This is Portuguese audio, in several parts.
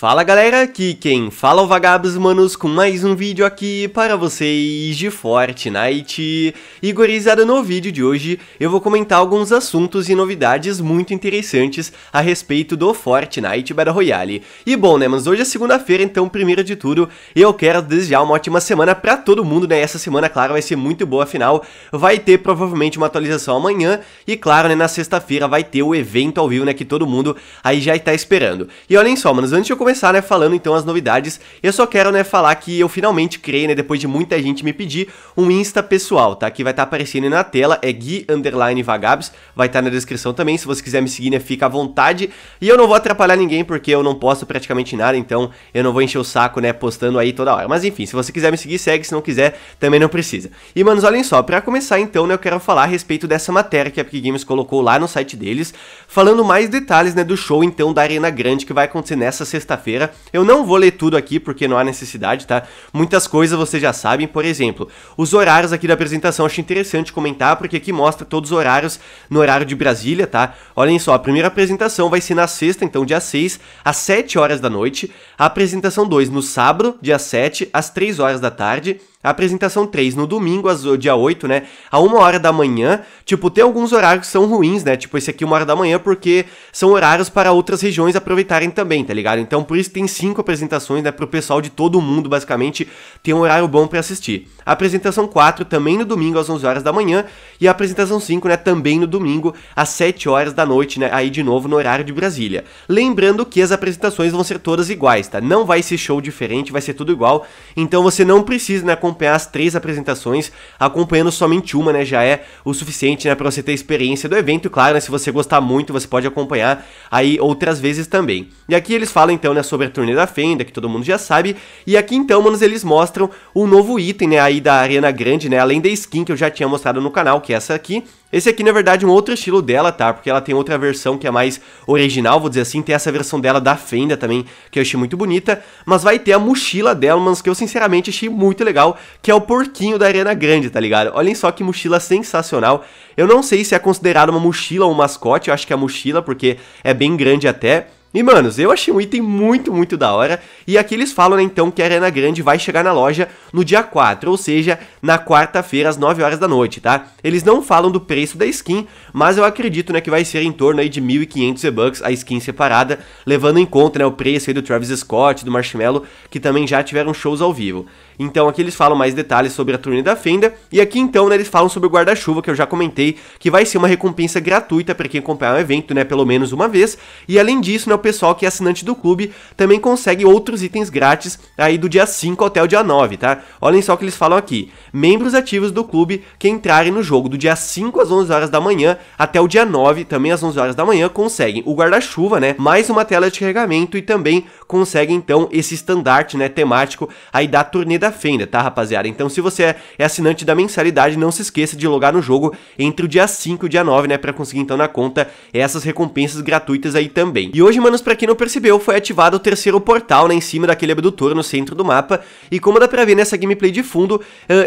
Fala galera, aqui quem fala é o Vagabos Manos com mais um vídeo aqui para vocês de Fortnite. E gorizada, no vídeo de hoje eu vou comentar alguns assuntos e novidades muito interessantes a respeito do Fortnite Battle Royale. E bom né, mas hoje é segunda-feira, então primeiro de tudo eu quero desejar uma ótima semana para todo mundo né, essa semana claro vai ser muito boa, afinal vai ter provavelmente uma atualização amanhã e claro né, na sexta-feira vai ter o evento ao vivo né, que todo mundo aí já está esperando. E olhem só manos, antes de eu começar começar, né, falando então as novidades, eu só quero, né, falar que eu finalmente criei, né, depois de muita gente me pedir, um Insta pessoal, tá? Que vai estar tá aparecendo na tela, é gui underline vagabs, vai estar tá na descrição também, se você quiser me seguir, né, fica à vontade. E eu não vou atrapalhar ninguém porque eu não posto praticamente nada, então eu não vou encher o saco, né, postando aí toda hora. Mas enfim, se você quiser me seguir, segue, se não quiser, também não precisa. E manos, olhem só, para começar então, né, eu quero falar a respeito dessa matéria que a Epic Games colocou lá no site deles, falando mais detalhes, né, do show então da Arena Grande que vai acontecer nessa sexta-feira quinta-feira. Eu não vou ler tudo aqui porque não há necessidade, tá? Muitas coisas vocês já sabem, por exemplo, os horários aqui da apresentação acho interessante comentar porque aqui mostra todos os horários no horário de Brasília, tá? Olhem só, a primeira apresentação vai ser na sexta, então dia 6, às 7 horas da noite. A apresentação 2 no sábado, dia 7, às 3 horas da tarde. A apresentação 3 no domingo, dia 8, né? A uma hora da manhã. Tipo, tem alguns horários que são ruins, né? Tipo, esse aqui uma hora da manhã, porque são horários para outras regiões aproveitarem também, tá ligado? Então, por isso tem cinco apresentações, né? Pro pessoal de todo mundo, basicamente, tem um horário bom para assistir. A apresentação 4, também no domingo, às 11 horas da manhã. E a apresentação 5, né? Também no domingo, às 7 horas da noite, né? Aí, de novo, no horário de Brasília. Lembrando que as apresentações vão ser todas iguais, tá? Não vai ser show diferente, vai ser tudo igual. Então, você não precisa, né? acompanhar as três apresentações, acompanhando somente uma, né, já é o suficiente, né, para você ter experiência do evento, e claro, né, se você gostar muito, você pode acompanhar aí outras vezes também. E aqui eles falam então, né, sobre a turnê da Fenda, que todo mundo já sabe, e aqui então, manos, eles mostram o um novo item, né, aí da Arena Grande, né, além da skin que eu já tinha mostrado no canal, que é essa aqui, esse aqui, na verdade, é um outro estilo dela, tá? Porque ela tem outra versão que é mais original, vou dizer assim. Tem essa versão dela da Fenda também, que eu achei muito bonita. Mas vai ter a mochila dela, mas que eu sinceramente achei muito legal, que é o porquinho da Arena Grande, tá ligado? Olhem só que mochila sensacional. Eu não sei se é considerada uma mochila ou um mascote, eu acho que é a mochila, porque é bem grande até. E, manos, eu achei um item muito, muito da hora. E aqui eles falam, né, então, que a Arena Grande vai chegar na loja no dia 4, ou seja, na quarta-feira, às 9 horas da noite, tá? Eles não falam do preço da skin, mas eu acredito, né, que vai ser em torno aí de 1.500 E-Bucks a skin separada, levando em conta, né, o preço aí do Travis Scott, do Marshmello, que também já tiveram shows ao vivo. Então, aqui eles falam mais detalhes sobre a turnê da Fenda. E aqui, então, né, eles falam sobre o guarda-chuva, que eu já comentei, que vai ser uma recompensa gratuita para quem acompanhar o evento, né, pelo menos uma vez. E, além disso, né, pessoal que é assinante do clube também consegue outros itens grátis aí do dia 5 até o dia 9, tá? Olhem só o que eles falam aqui. Membros ativos do clube que entrarem no jogo do dia 5 às 11 horas da manhã até o dia 9, também às 11 horas da manhã, conseguem o guarda-chuva, né? Mais uma tela de carregamento e também consegue então esse estandarte né, temático aí da turnê da Fenda, tá rapaziada? Então se você é, é assinante da mensalidade, não se esqueça de logar no jogo entre o dia 5 e o dia 9, né, pra conseguir então na conta essas recompensas gratuitas aí também. E hoje, manos, pra quem não percebeu, foi ativado o terceiro portal, né, em cima daquele abdutor no centro do mapa, e como dá pra ver nessa gameplay de fundo,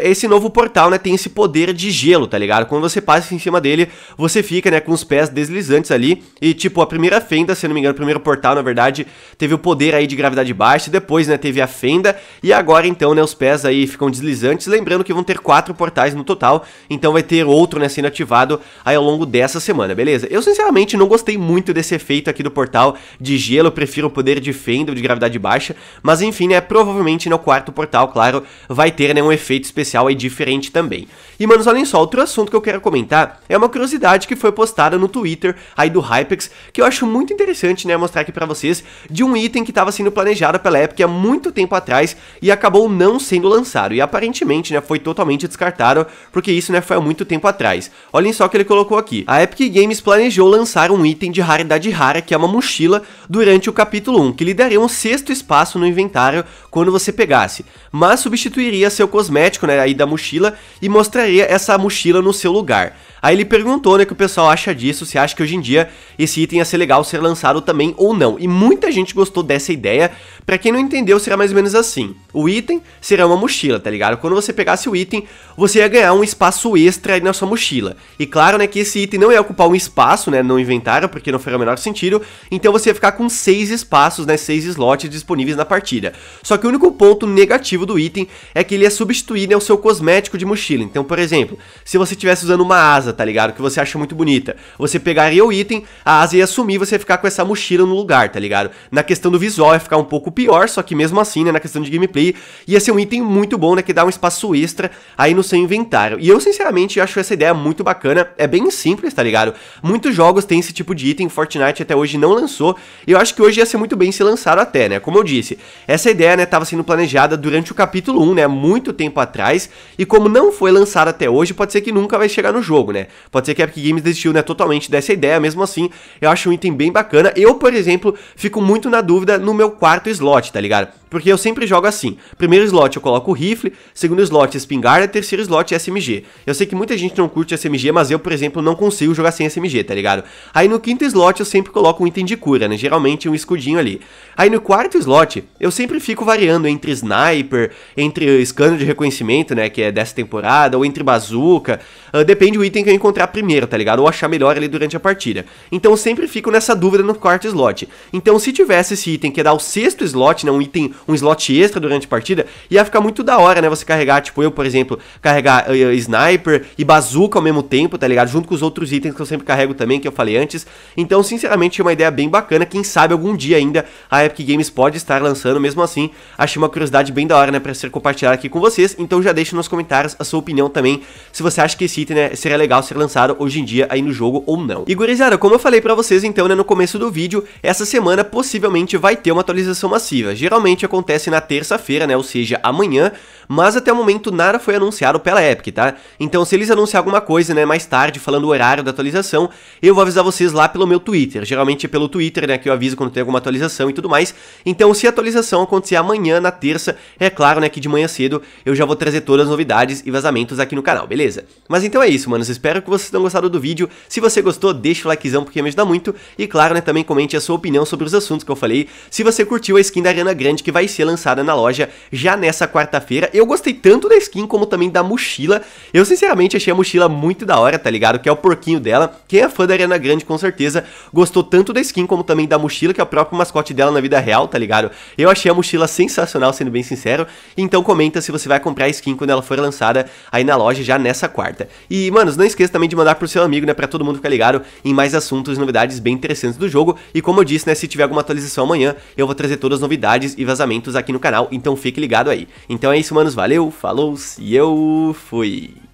esse novo portal, né, tem esse poder de gelo, tá ligado? Quando você passa em cima dele, você fica, né, com os pés deslizantes ali, e tipo, a primeira fenda, se não me engano, o primeiro portal, na verdade, teve o poder aí de gravidade baixa, depois, né, teve a fenda e agora então, né, os pés aí ficam deslizantes, lembrando que vão ter quatro portais no total, então vai ter outro, né, sendo ativado aí ao longo dessa semana, beleza? Eu sinceramente não gostei muito desse efeito aqui do portal de gelo, prefiro o poder de fenda ou de gravidade baixa, mas enfim, né, provavelmente no quarto portal, claro, vai ter, né, um efeito especial aí diferente também. E, manos, olhem só, outro assunto que eu quero comentar é uma curiosidade que foi postada no Twitter aí do Hypex, que eu acho muito interessante, né, mostrar aqui pra vocês, de um item que tá estava sendo planejado pela Epic há muito tempo atrás e acabou não sendo lançado, e aparentemente né, foi totalmente descartado, porque isso né, foi há muito tempo atrás. Olhem só o que ele colocou aqui. A Epic Games planejou lançar um item de raridade rara, que é uma mochila, durante o capítulo 1, que lhe daria um sexto espaço no inventário quando você pegasse, mas substituiria seu cosmético né, aí da mochila e mostraria essa mochila no seu lugar. Aí ele perguntou, né, que o pessoal acha disso, se acha que hoje em dia esse item ia ser legal ser lançado também ou não. E muita gente gostou dessa ideia. Para quem não entendeu, será mais ou menos assim. O item será uma mochila, tá ligado? Quando você pegasse o item, você ia ganhar um espaço extra aí na sua mochila. E claro, né, que esse item não ia ocupar um espaço, né, no inventário, porque não faria o menor sentido. Então você ia ficar com seis espaços, né, seis slots disponíveis na partida. Só que o único ponto negativo do item é que ele ia substituir, né, o seu cosmético de mochila. Então, por exemplo, se você estivesse usando uma asa asa, tá ligado? Que você acha muito bonita. Você pegaria o item, a asa ia sumir, você ia ficar com essa mochila no lugar, tá ligado? Na questão do visual ia ficar um pouco pior, só que mesmo assim, né, na questão de gameplay, ia ser um item muito bom, né, que dá um espaço extra aí no seu inventário. E eu, sinceramente, acho essa ideia muito bacana, é bem simples, tá ligado? Muitos jogos têm esse tipo de item, Fortnite até hoje não lançou, e eu acho que hoje ia ser muito bem se lançado até, né? Como eu disse, essa ideia, né, tava sendo planejada durante o capítulo 1, né, muito tempo atrás, e como não foi lançado até hoje, pode ser que nunca vai chegar no jogo, né? Pode ser que a Epic Games desistiu, né, totalmente dessa ideia, mesmo assim, eu acho um item bem bacana. Eu, por exemplo, fico muito na dúvida no meu quarto slot, tá ligado? Porque eu sempre jogo assim. Primeiro slot eu coloco o rifle, segundo slot espingarda, terceiro slot SMG. Eu sei que muita gente não curte SMG, mas eu, por exemplo, não consigo jogar sem SMG, tá ligado? Aí no quinto slot eu sempre coloco um item de cura, né? Geralmente um escudinho ali. Aí no quarto slot eu sempre fico variando entre sniper, entre scanner de reconhecimento, né, que é dessa temporada, ou entre bazuca. Uh, depende do item que eu encontrar primeiro, tá ligado? Ou achar melhor ali durante a partida. Então eu sempre fico nessa dúvida no quarto slot. Então se tivesse esse item que é dar o sexto slot, né, um item, um slot extra durante a partida, ia ficar muito da hora, né, você carregar, tipo eu, por exemplo, carregar uh, sniper e bazuca ao mesmo tempo, tá ligado? Junto com os outros itens que eu sempre carrego também, que eu falei antes. Então, sinceramente, é uma ideia bem bacana, quem sabe algum dia ainda a Epic Games pode estar lançando, mesmo assim, achei uma curiosidade bem da hora, né, pra ser compartilhada aqui com vocês. Então já deixa nos comentários a sua opinião também, se você acha que esse item né, seria legal ser lançado hoje em dia aí no jogo ou não. E gurizada, como eu falei pra vocês então né, no começo do vídeo, essa semana possivelmente vai ter uma atualização massiva. Geralmente acontece na terça-feira, né, ou seja, amanhã, mas até o momento nada foi anunciado pela Epic, tá? Então se eles anunciar alguma coisa, né, mais tarde, falando o horário da atualização, eu vou avisar vocês lá pelo meu Twitter. Geralmente é pelo Twitter, né, que eu aviso quando tem alguma atualização e tudo mais. Então se a atualização acontecer amanhã, na terça, é claro, né, que de manhã cedo eu já vou trazer todas as novidades e vazamentos aqui no canal, beleza? Mas então é isso, mano, vocês espero que vocês tenham gostado do vídeo. Se você gostou, deixa o likezão porque me ajuda muito. E claro, né, também comente a sua opinião sobre os assuntos que eu falei. Se você curtiu a skin da Arena Grande que vai ser lançada na loja já nessa quarta-feira. Eu gostei tanto da skin como também da mochila. Eu sinceramente achei a mochila muito da hora, tá ligado? Que é o porquinho dela. Quem é fã da Arena Grande com certeza gostou tanto da skin como também da mochila, que é o próprio mascote dela na vida real, tá ligado? Eu achei a mochila sensacional, sendo bem sincero. Então comenta se você vai comprar a skin quando ela for lançada aí na loja já nessa quarta. E, manos, não esqueça também de mandar pro seu amigo, né, para todo mundo ficar ligado em mais assuntos e novidades bem interessantes do jogo. E como eu disse, né, se tiver alguma atualização amanhã, eu vou trazer todas as novidades e vazamentos aqui no canal, então fique ligado aí. Então é isso, manos, valeu, falou e eu fui.